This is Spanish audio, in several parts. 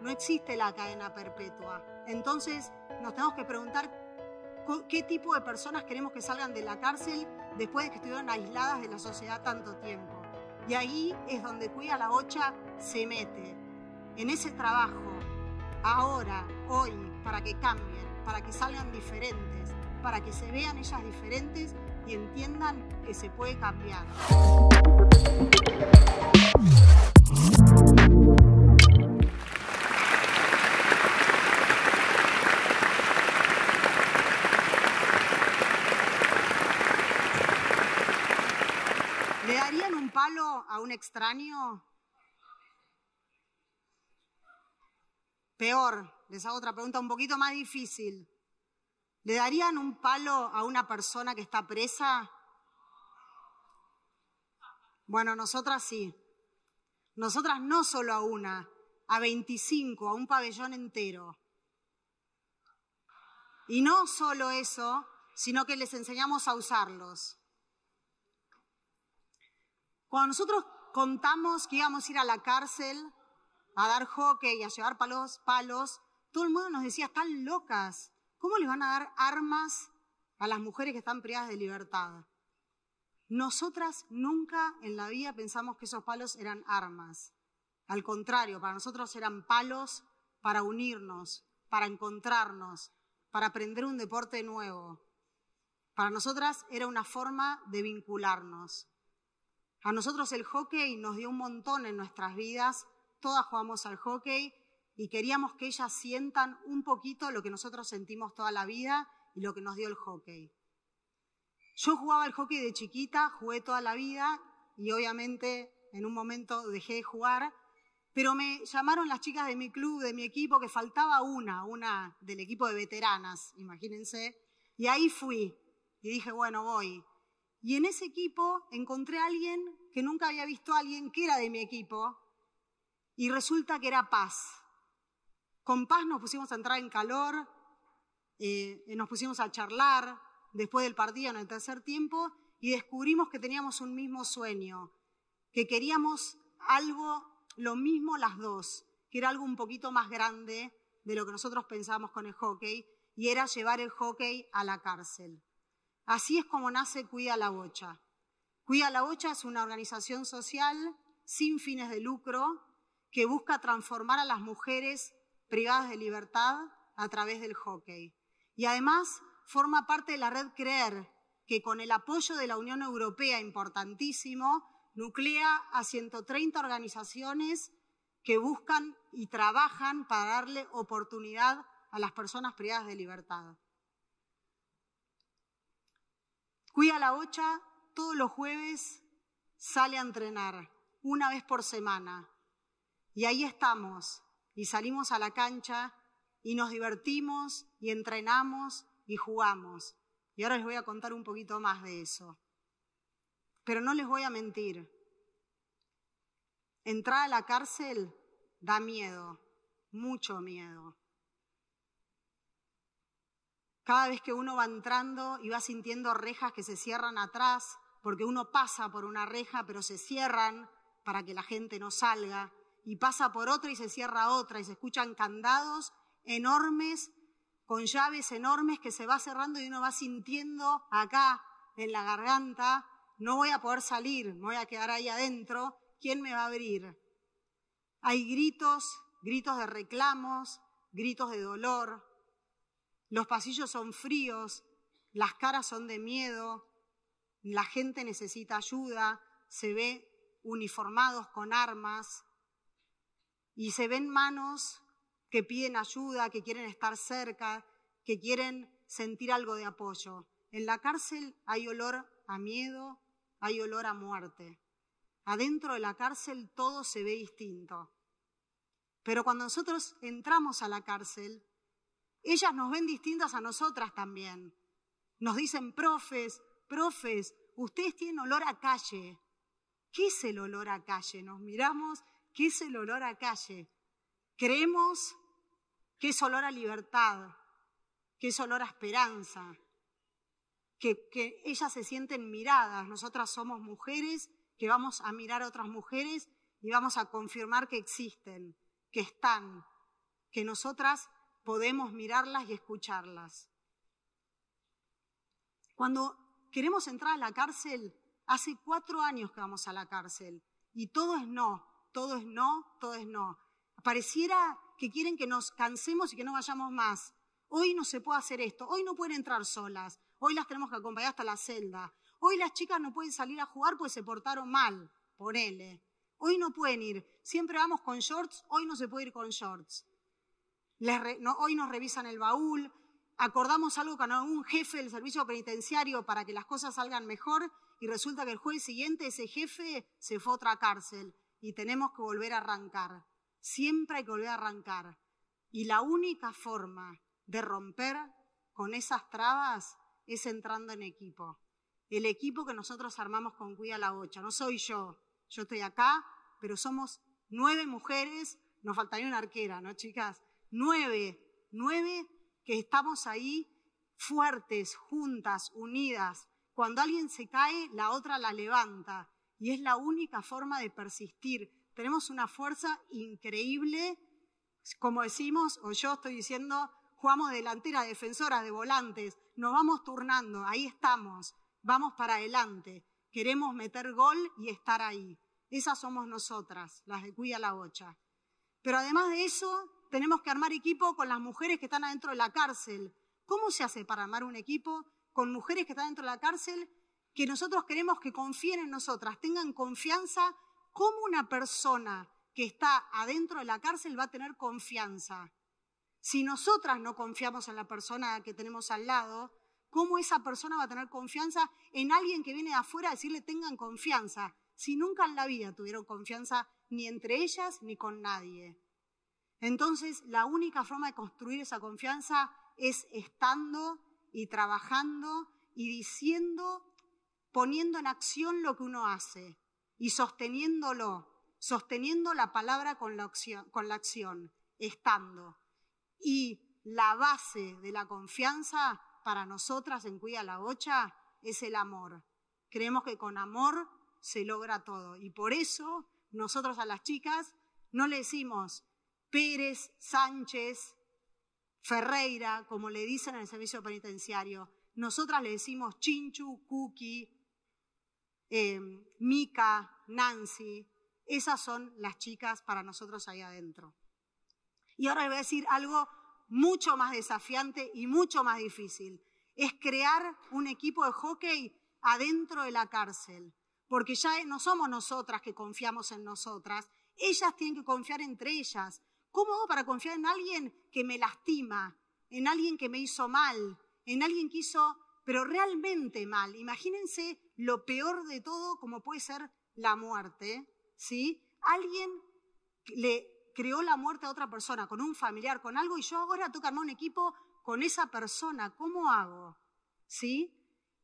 no existe la cadena perpetua. Entonces nos tenemos que preguntar qué tipo de personas queremos que salgan de la cárcel después de que estuvieron aisladas de la sociedad tanto tiempo. Y ahí es donde Cuida la Ocha se mete, en ese trabajo, ahora, hoy, para que cambien, para que salgan diferentes, para que se vean ellas diferentes y entiendan que se puede cambiar. extraño. Peor, les hago otra pregunta un poquito más difícil. ¿Le darían un palo a una persona que está presa? Bueno, nosotras sí. Nosotras no solo a una, a 25, a un pabellón entero. Y no solo eso, sino que les enseñamos a usarlos. Cuando nosotros contamos que íbamos a ir a la cárcel a dar hockey y a llevar palos, palos, todo el mundo nos decía, están locas, ¿cómo les van a dar armas a las mujeres que están priadas de libertad? Nosotras nunca en la vida pensamos que esos palos eran armas. Al contrario, para nosotros eran palos para unirnos, para encontrarnos, para aprender un deporte nuevo. Para nosotras era una forma de vincularnos. A nosotros el hockey nos dio un montón en nuestras vidas, todas jugamos al hockey y queríamos que ellas sientan un poquito lo que nosotros sentimos toda la vida y lo que nos dio el hockey. Yo jugaba al hockey de chiquita, jugué toda la vida y obviamente en un momento dejé de jugar, pero me llamaron las chicas de mi club, de mi equipo, que faltaba una, una del equipo de veteranas, imagínense, y ahí fui y dije, bueno, voy. Y en ese equipo encontré a alguien que nunca había visto a alguien que era de mi equipo y resulta que era paz. Con paz nos pusimos a entrar en calor, eh, nos pusimos a charlar después del partido en el tercer tiempo y descubrimos que teníamos un mismo sueño, que queríamos algo, lo mismo las dos, que era algo un poquito más grande de lo que nosotros pensábamos con el hockey y era llevar el hockey a la cárcel. Así es como nace Cuida la Bocha. Cuida la Bocha es una organización social sin fines de lucro que busca transformar a las mujeres privadas de libertad a través del hockey. Y además forma parte de la red Creer, que con el apoyo de la Unión Europea, importantísimo, nuclea a 130 organizaciones que buscan y trabajan para darle oportunidad a las personas privadas de libertad. a la ocha todos los jueves sale a entrenar, una vez por semana. Y ahí estamos, y salimos a la cancha, y nos divertimos, y entrenamos, y jugamos. Y ahora les voy a contar un poquito más de eso. Pero no les voy a mentir. Entrar a la cárcel da miedo, mucho miedo. Cada vez que uno va entrando y va sintiendo rejas que se cierran atrás, porque uno pasa por una reja, pero se cierran para que la gente no salga, y pasa por otra y se cierra otra, y se escuchan candados enormes, con llaves enormes que se va cerrando y uno va sintiendo acá, en la garganta, no voy a poder salir, me voy a quedar ahí adentro, ¿quién me va a abrir? Hay gritos, gritos de reclamos, gritos de dolor, los pasillos son fríos, las caras son de miedo, la gente necesita ayuda, se ve uniformados con armas y se ven manos que piden ayuda, que quieren estar cerca, que quieren sentir algo de apoyo. En la cárcel hay olor a miedo, hay olor a muerte. Adentro de la cárcel todo se ve distinto. Pero cuando nosotros entramos a la cárcel, ellas nos ven distintas a nosotras también. Nos dicen, profes, profes, ustedes tienen olor a calle. ¿Qué es el olor a calle? Nos miramos, ¿qué es el olor a calle? Creemos que es olor a libertad, que es olor a esperanza, que, que, ellas se sienten miradas. Nosotras somos mujeres que vamos a mirar a otras mujeres y vamos a confirmar que existen, que están, que nosotras podemos mirarlas y escucharlas. Cuando queremos entrar a la cárcel, hace cuatro años que vamos a la cárcel y todo es no, todo es no, todo es no. Pareciera que quieren que nos cansemos y que no vayamos más. Hoy no se puede hacer esto, hoy no pueden entrar solas, hoy las tenemos que acompañar hasta la celda, hoy las chicas no pueden salir a jugar porque se portaron mal, por ponele. Hoy no pueden ir, siempre vamos con shorts, hoy no se puede ir con shorts hoy nos revisan el baúl, acordamos algo con un jefe del servicio penitenciario para que las cosas salgan mejor y resulta que el jueves siguiente ese jefe se fue a otra cárcel y tenemos que volver a arrancar. Siempre hay que volver a arrancar. Y la única forma de romper con esas trabas es entrando en equipo. El equipo que nosotros armamos con Cuida la Bocha. No soy yo, yo estoy acá, pero somos nueve mujeres, nos faltaría una arquera, ¿no, chicas? Nueve, nueve que estamos ahí fuertes, juntas, unidas. Cuando alguien se cae, la otra la levanta. Y es la única forma de persistir. Tenemos una fuerza increíble, como decimos, o yo estoy diciendo, jugamos delantera, defensora, de volantes, nos vamos turnando, ahí estamos, vamos para adelante, queremos meter gol y estar ahí. Esas somos nosotras, las de Cuida la Bocha. Pero además de eso, tenemos que armar equipo con las mujeres que están adentro de la cárcel. ¿Cómo se hace para armar un equipo con mujeres que están dentro de la cárcel que nosotros queremos que confíen en nosotras, tengan confianza? ¿Cómo una persona que está adentro de la cárcel va a tener confianza? Si nosotras no confiamos en la persona que tenemos al lado, ¿cómo esa persona va a tener confianza en alguien que viene de afuera a decirle tengan confianza? Si nunca en la vida tuvieron confianza ni entre ellas ni con nadie. Entonces, la única forma de construir esa confianza es estando y trabajando y diciendo, poniendo en acción lo que uno hace y sosteniéndolo, sosteniendo la palabra con la acción, estando. Y la base de la confianza para nosotras en Cuida la Bocha es el amor. Creemos que con amor se logra todo. Y por eso nosotros a las chicas no le decimos, Pérez, Sánchez, Ferreira, como le dicen en el servicio penitenciario. Nosotras le decimos Chinchu, Cookie, eh, Mika, Nancy. Esas son las chicas para nosotros ahí adentro. Y ahora les voy a decir algo mucho más desafiante y mucho más difícil. Es crear un equipo de hockey adentro de la cárcel. Porque ya no somos nosotras que confiamos en nosotras, ellas tienen que confiar entre ellas. ¿Cómo hago para confiar en alguien que me lastima, en alguien que me hizo mal, en alguien que hizo, pero realmente mal? Imagínense lo peor de todo, como puede ser la muerte, ¿sí? Alguien le creó la muerte a otra persona, con un familiar, con algo, y yo ahora tocarme un equipo con esa persona. ¿Cómo hago? ¿Sí?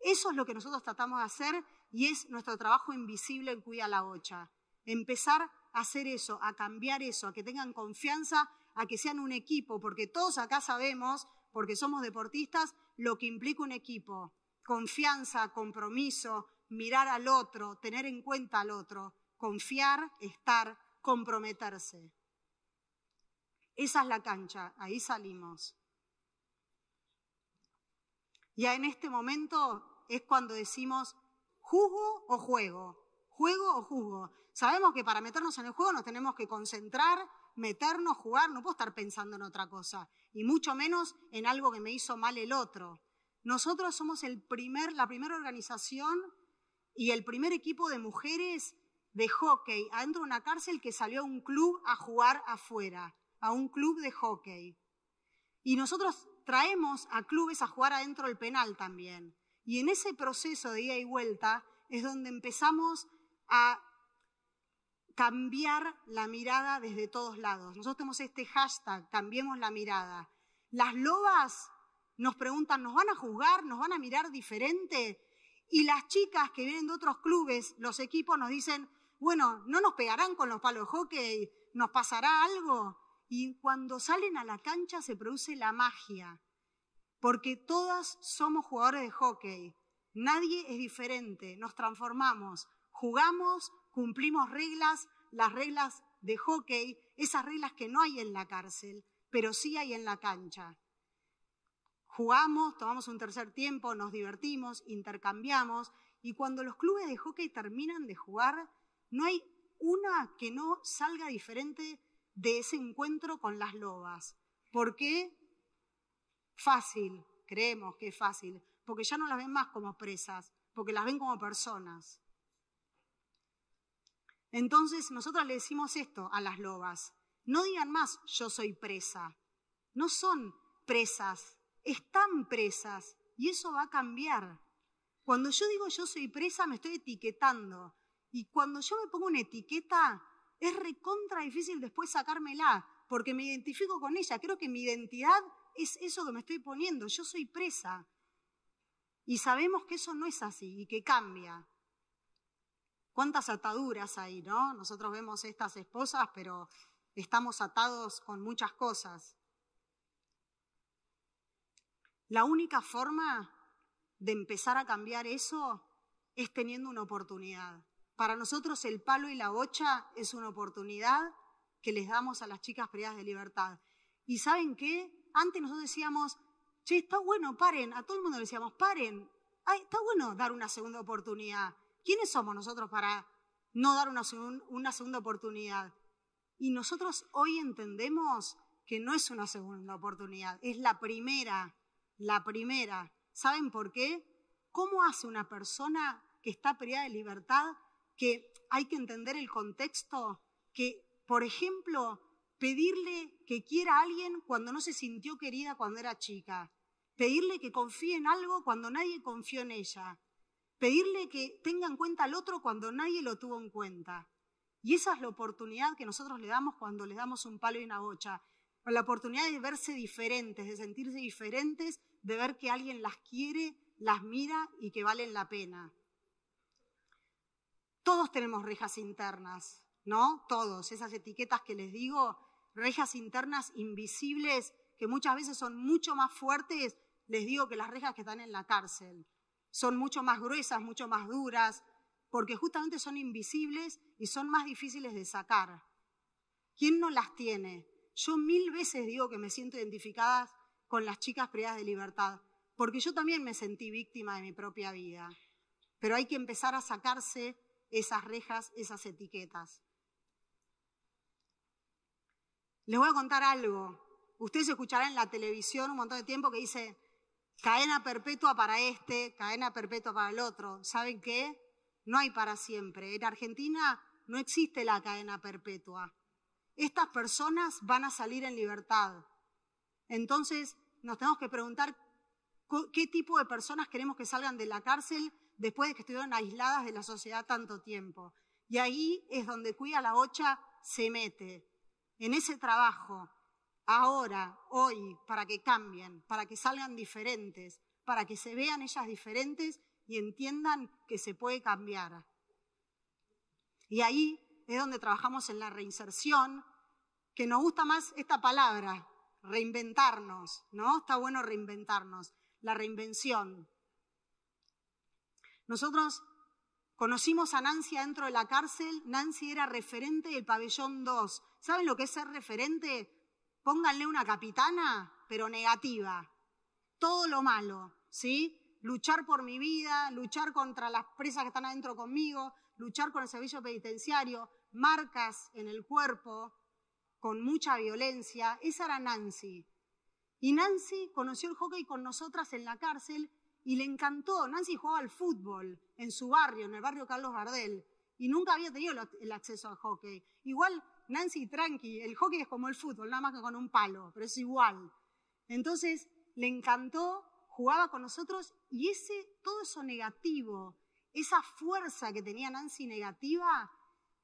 Eso es lo que nosotros tratamos de hacer y es nuestro trabajo invisible en Cuida la Ocha. Empezar hacer eso, a cambiar eso, a que tengan confianza, a que sean un equipo, porque todos acá sabemos, porque somos deportistas, lo que implica un equipo. Confianza, compromiso, mirar al otro, tener en cuenta al otro, confiar, estar, comprometerse. Esa es la cancha, ahí salimos. Ya en este momento es cuando decimos, ¿jugo o juego? ¿Juego o jugo? Sabemos que para meternos en el juego nos tenemos que concentrar, meternos, jugar, no puedo estar pensando en otra cosa, y mucho menos en algo que me hizo mal el otro. Nosotros somos la primera organización y el primer equipo de mujeres de hockey adentro de una cárcel que salió a un club a jugar afuera, a un club de hockey. Y nosotros traemos a clubes a jugar adentro del penal también. Y en ese proceso de ida y vuelta es donde empezamos a cambiar la mirada desde todos lados. Nosotros tenemos este hashtag, cambiemos la mirada. Las lobas nos preguntan, ¿nos van a juzgar? ¿Nos van a mirar diferente? Y las chicas que vienen de otros clubes, los equipos nos dicen, bueno, ¿no nos pegarán con los palos de hockey? ¿Nos pasará algo? Y cuando salen a la cancha se produce la magia, porque todas somos jugadores de hockey, nadie es diferente, nos transformamos jugamos, cumplimos reglas, las reglas de hockey, esas reglas que no hay en la cárcel, pero sí hay en la cancha. Jugamos, tomamos un tercer tiempo, nos divertimos, intercambiamos y cuando los clubes de hockey terminan de jugar, no hay una que no salga diferente de ese encuentro con las lobas. ¿Por qué? Fácil, creemos que es fácil, porque ya no las ven más como presas, porque las ven como personas. Entonces nosotras le decimos esto a las lobas, no digan más yo soy presa, no son presas, están presas y eso va a cambiar. Cuando yo digo yo soy presa me estoy etiquetando y cuando yo me pongo una etiqueta es recontra difícil después sacármela porque me identifico con ella, creo que mi identidad es eso que me estoy poniendo, yo soy presa. Y sabemos que eso no es así y que cambia cuántas ataduras hay, ¿no? Nosotros vemos estas esposas, pero estamos atados con muchas cosas. La única forma de empezar a cambiar eso es teniendo una oportunidad. Para nosotros el palo y la bocha es una oportunidad que les damos a las chicas privadas de libertad. ¿Y saben qué? Antes nosotros decíamos, che, está bueno, paren. A todo el mundo le decíamos, paren. está bueno dar una segunda oportunidad. ¿Quiénes somos nosotros para no dar una, segunda oportunidad? Y nosotros hoy entendemos que no es una segunda oportunidad, es la primera, la primera. ¿Saben por qué? ¿Cómo hace una persona que está privada de libertad que hay que entender el contexto? Que, por ejemplo, pedirle que quiera a alguien cuando no se sintió querida cuando era chica, pedirle que confíe en algo cuando nadie confió en ella, pedirle que tenga en cuenta al otro cuando nadie lo tuvo en cuenta. Y esa es la oportunidad que nosotros le damos cuando les damos un palo y una bocha. La oportunidad de verse diferentes, de sentirse diferentes, de ver que alguien las quiere, las mira y que valen la pena. Todos tenemos rejas internas, ¿no? Todos, esas etiquetas que les digo, rejas internas invisibles que muchas veces son mucho más fuertes, les digo que las rejas que están en la cárcel son mucho más gruesas, mucho más duras, porque justamente son invisibles y son más difíciles de sacar. ¿Quién no las tiene? Yo mil veces digo que me siento identificada con las chicas privadas de libertad, porque yo también me sentí víctima de mi propia vida. Pero hay que empezar a sacarse esas rejas, esas etiquetas. Les voy a contar algo. Ustedes escucharán en la televisión un montón de tiempo que dice, cadena perpetua para este, cadena perpetua para el otro. ¿Saben qué? No hay para siempre. En Argentina no existe la cadena perpetua. Estas personas van a salir en libertad. Entonces nos tenemos que preguntar qué tipo de personas queremos que salgan de la cárcel después de que estuvieron aisladas de la sociedad tanto tiempo. Y ahí es donde Cuida la Ocha se mete, en ese trabajo, ahora, hoy, para que cambien, para que salgan diferentes, para que se vean ellas diferentes y entiendan que se puede cambiar. Y ahí es donde trabajamos en la reinserción, que nos gusta más esta palabra, reinventarnos, ¿no? Está bueno reinventarnos, la reinvención. Nosotros conocimos a Nancy dentro de la cárcel, Nancy era referente del pabellón 2. ¿Saben lo que es ser referente? pónganle una capitana, pero negativa. Todo lo malo, ¿sí? Luchar por mi vida, luchar contra las presas que están adentro conmigo, luchar con el servicio penitenciario, marcas en el cuerpo, con mucha violencia. Esa era Nancy. Y Nancy conoció el hockey con nosotras en la cárcel y le encantó. Nancy jugaba al fútbol en su barrio, en el barrio Carlos Gardel, y nunca había tenido el acceso al hockey. Igual Nancy, tranqui, el hockey es como el fútbol, nada más que con un palo, pero es igual. Entonces, le encantó, jugaba con nosotros y ese, todo eso negativo, esa fuerza que tenía Nancy negativa,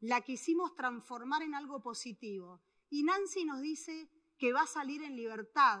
la quisimos transformar en algo positivo. Y Nancy nos dice que va a salir en libertad.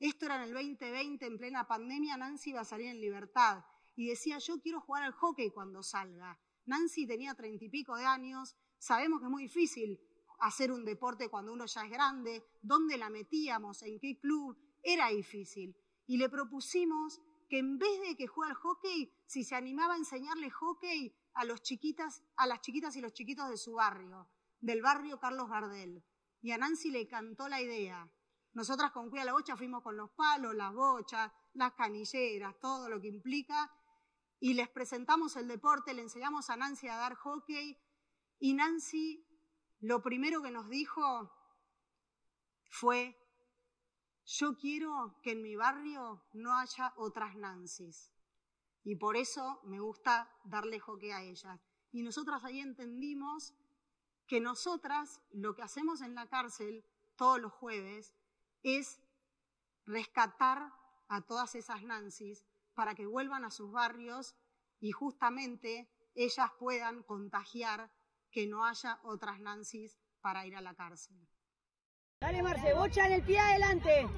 Esto era en el 2020, en plena pandemia, Nancy va a salir en libertad. Y decía, yo quiero jugar al hockey cuando salga. Nancy tenía treinta y pico de años, Sabemos que es muy difícil hacer un deporte cuando uno ya es grande, dónde la metíamos, en qué club, era difícil. Y le propusimos que en vez de que juegue al hockey, si se animaba a enseñarle hockey a, los chiquitas, a las chiquitas y los chiquitos de su barrio, del barrio Carlos Gardel. Y a Nancy le cantó la idea. Nosotras con Cuida la Bocha fuimos con los palos, las bochas, las canilleras, todo lo que implica. Y les presentamos el deporte, le enseñamos a Nancy a dar hockey y Nancy lo primero que nos dijo fue, yo quiero que en mi barrio no haya otras Nancy's. Y por eso me gusta darle joque a ellas. Y nosotras ahí entendimos que nosotras lo que hacemos en la cárcel todos los jueves es rescatar a todas esas Nancy's para que vuelvan a sus barrios y justamente ellas puedan contagiar que no haya otras Nancy's para ir a la cárcel. Dale, Marce, bocha en el pie adelante.